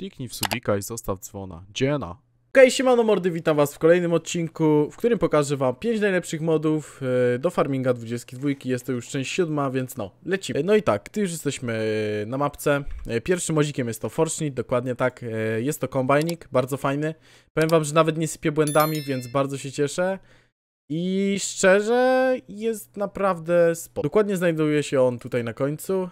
Kliknij w subika i zostaw dzwona. Dziena. Okej, okay, siemano mordy, witam was w kolejnym odcinku, w którym pokażę wam 5 najlepszych modów e, do farminga 22, jest to już część 7, więc no, lecimy. E, no i tak, ty już jesteśmy e, na mapce, pierwszym modzikiem jest to Fortunate, dokładnie tak, jest to kombajnik, bardzo fajny. Powiem wam, że nawet nie sypie błędami, więc bardzo się cieszę. I szczerze, jest naprawdę spoko. Dokładnie znajduje się on tutaj na końcu.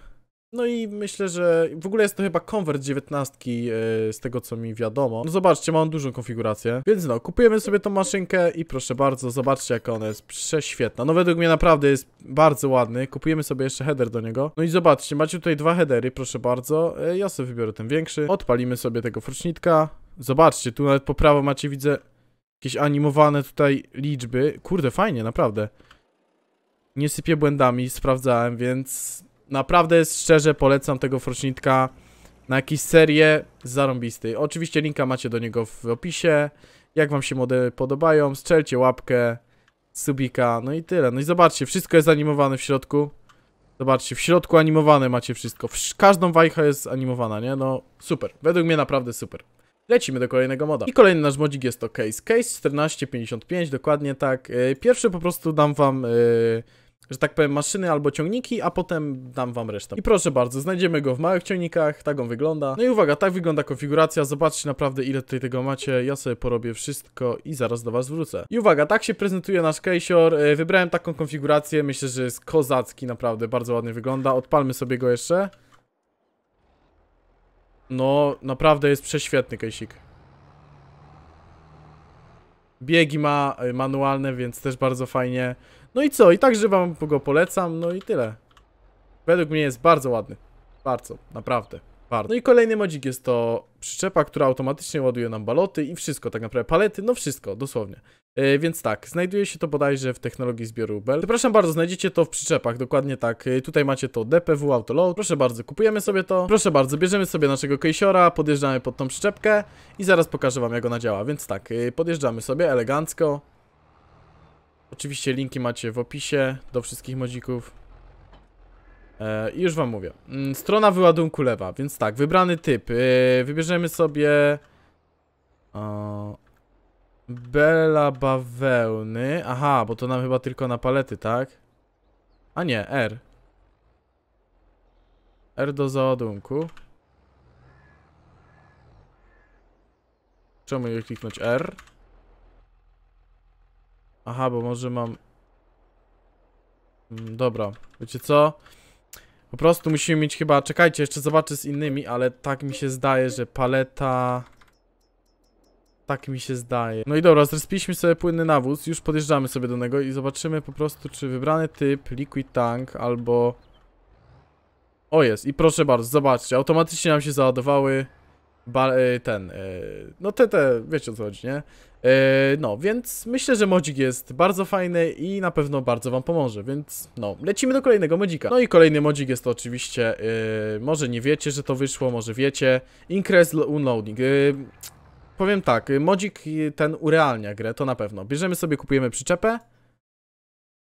No i myślę, że w ogóle jest to chyba konwert 19 e, z tego co mi wiadomo. No zobaczcie, mam dużą konfigurację. Więc no, kupujemy sobie tą maszynkę i proszę bardzo, zobaczcie jak ona jest prześwietna. No według mnie naprawdę jest bardzo ładny. Kupujemy sobie jeszcze header do niego. No i zobaczcie, macie tutaj dwa headery, proszę bardzo. E, ja sobie wybiorę ten większy. Odpalimy sobie tego frucznitka. Zobaczcie, tu nawet po prawo macie, widzę, jakieś animowane tutaj liczby. Kurde, fajnie, naprawdę. Nie sypię błędami, sprawdzałem, więc Naprawdę szczerze polecam tego Forsznitka na jakieś serię zarąbisty. Oczywiście linka macie do niego w opisie. Jak wam się modele podobają, strzelcie łapkę, subika, no i tyle. No i zobaczcie, wszystko jest animowane w środku. Zobaczcie, w środku animowane macie wszystko. Każdą wajcha jest animowana, nie? No super. Według mnie naprawdę super. Lecimy do kolejnego moda. I kolejny nasz modzik jest to Case. Case 1455, dokładnie tak. Y, pierwszy po prostu dam wam... Yy że tak powiem, maszyny albo ciągniki, a potem dam wam resztę. I proszę bardzo, znajdziemy go w małych ciągnikach, tak on wygląda. No i uwaga, tak wygląda konfiguracja, zobaczcie naprawdę ile tutaj tego macie, ja sobie porobię wszystko i zaraz do was wrócę. I uwaga, tak się prezentuje nasz Kejsior, e, wybrałem taką konfigurację, myślę, że jest kozacki naprawdę, bardzo ładnie wygląda, odpalmy sobie go jeszcze. No, naprawdę jest prześwietny Kejsik. Biegi ma y, manualne, więc też bardzo fajnie. No i co? I także wam go polecam, no i tyle. Według mnie jest bardzo ładny. Bardzo, naprawdę. Bardzo. No i kolejny modzik jest to przyczepa, która automatycznie ładuje nam baloty i wszystko, tak naprawdę palety, no wszystko, dosłownie. E, więc tak, znajduje się to bodajże w technologii zbioru Bell. Przepraszam bardzo, znajdziecie to w przyczepach, dokładnie tak. E, tutaj macie to DPW Autoload. Proszę bardzo, kupujemy sobie to. Proszę bardzo, bierzemy sobie naszego kejsiora, podjeżdżamy pod tą przyczepkę i zaraz pokażę wam jak ona działa. Więc tak, e, podjeżdżamy sobie elegancko. Oczywiście linki macie w opisie do wszystkich modzików. E, I już wam mówię. Mm, strona wyładunku lewa, więc tak, wybrany typ. E, wybierzemy sobie... O, bela bawełny. Aha, bo to nam chyba tylko na palety, tak? A nie, R. R do załadunku. Czemu je kliknąć R? Aha, bo może mam... Mm, dobra, wiecie co? Po prostu musimy mieć chyba, czekajcie, jeszcze zobaczę z innymi, ale tak mi się zdaje, że paleta... Tak mi się zdaje. No i dobra, zrespiliśmy sobie płynny nawóz, już podjeżdżamy sobie do niego i zobaczymy po prostu, czy wybrany typ, liquid tank albo... O jest, i proszę bardzo, zobaczcie, automatycznie nam się załadowały e, ten, e, no te, te, wiecie o co chodzi, nie? E, no, więc myślę, że modzik jest bardzo fajny i na pewno bardzo wam pomoże, więc no, lecimy do kolejnego modzika. No i kolejny modzik jest to oczywiście, yy, może nie wiecie, że to wyszło, może wiecie, Increase Unloading. Yy, powiem tak, modzik ten urealnia grę, to na pewno. Bierzemy sobie, kupujemy przyczepę,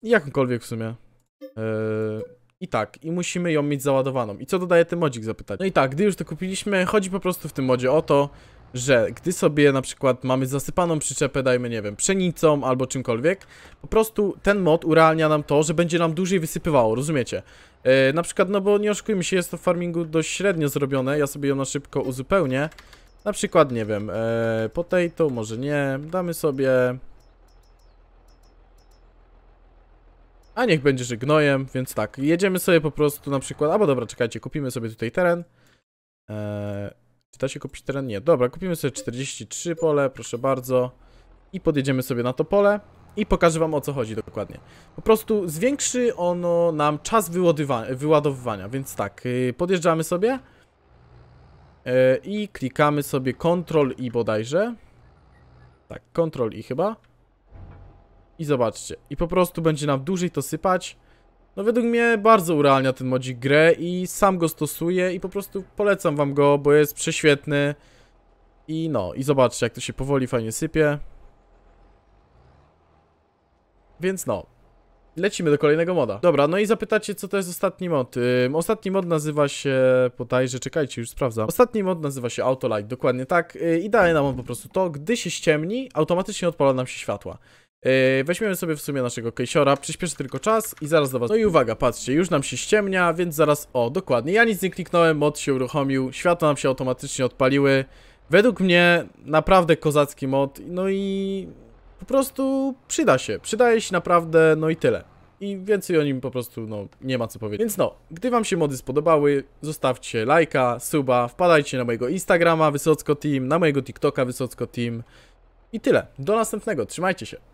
jakąkolwiek w sumie. Yy, i tak, i musimy ją mieć załadowaną. I co dodaje ten modzik, zapytać? No i tak, gdy już to kupiliśmy, chodzi po prostu w tym modzie o to, że gdy sobie na przykład mamy zasypaną przyczepę, dajmy, nie wiem, pszenicą albo czymkolwiek, po prostu ten mod urealnia nam to, że będzie nam dłużej wysypywało, rozumiecie? Yy, na przykład, no bo nie oszukujmy się, jest to w farmingu dość średnio zrobione, ja sobie ją na szybko uzupełnię. Na przykład, nie wiem, yy, potato, może nie, damy sobie... A niech będzie, że gnojem, więc tak, jedziemy sobie po prostu na przykład, albo dobra, czekajcie, kupimy sobie tutaj teren. Eee, czy da się kupić teren? Nie. Dobra, kupimy sobie 43 pole, proszę bardzo. I podjedziemy sobie na to pole. I pokażę wam o co chodzi dokładnie. Po prostu zwiększy ono nam czas wyładowywania, więc tak, y, podjeżdżamy sobie y, i klikamy sobie Ctrl i bodajże. Tak, Ctrl i chyba. I zobaczcie, i po prostu będzie nam dłużej to sypać. No według mnie bardzo urealnia ten modzik grę i sam go stosuję i po prostu polecam wam go, bo jest prześwietny. I no, i zobaczcie jak to się powoli fajnie sypie. Więc no, lecimy do kolejnego moda. Dobra, no i zapytacie, co to jest ostatni mod. Ym, ostatni mod nazywa się, że czekajcie, już sprawdzam. Ostatni mod nazywa się Autolight, dokładnie tak. Yy, I daje nam on po prostu to, gdy się ściemni, automatycznie odpala nam się światła. Yy, weźmiemy sobie w sumie naszego kejsiora, przyspieszę tylko czas i zaraz do was. No i uwaga, patrzcie, już nam się ściemnia, więc zaraz, o, dokładnie, ja nic nie kliknąłem, mod się uruchomił, światła nam się automatycznie odpaliły. Według mnie naprawdę kozacki mod, no i po prostu przyda się, przydaje się naprawdę, no i tyle. I więcej o nim po prostu, no, nie ma co powiedzieć. Więc no, gdy wam się mody spodobały, zostawcie lajka, suba, wpadajcie na mojego Instagrama Wysocko Team, na mojego TikToka Wysocko Team. I tyle. Do następnego. Trzymajcie się.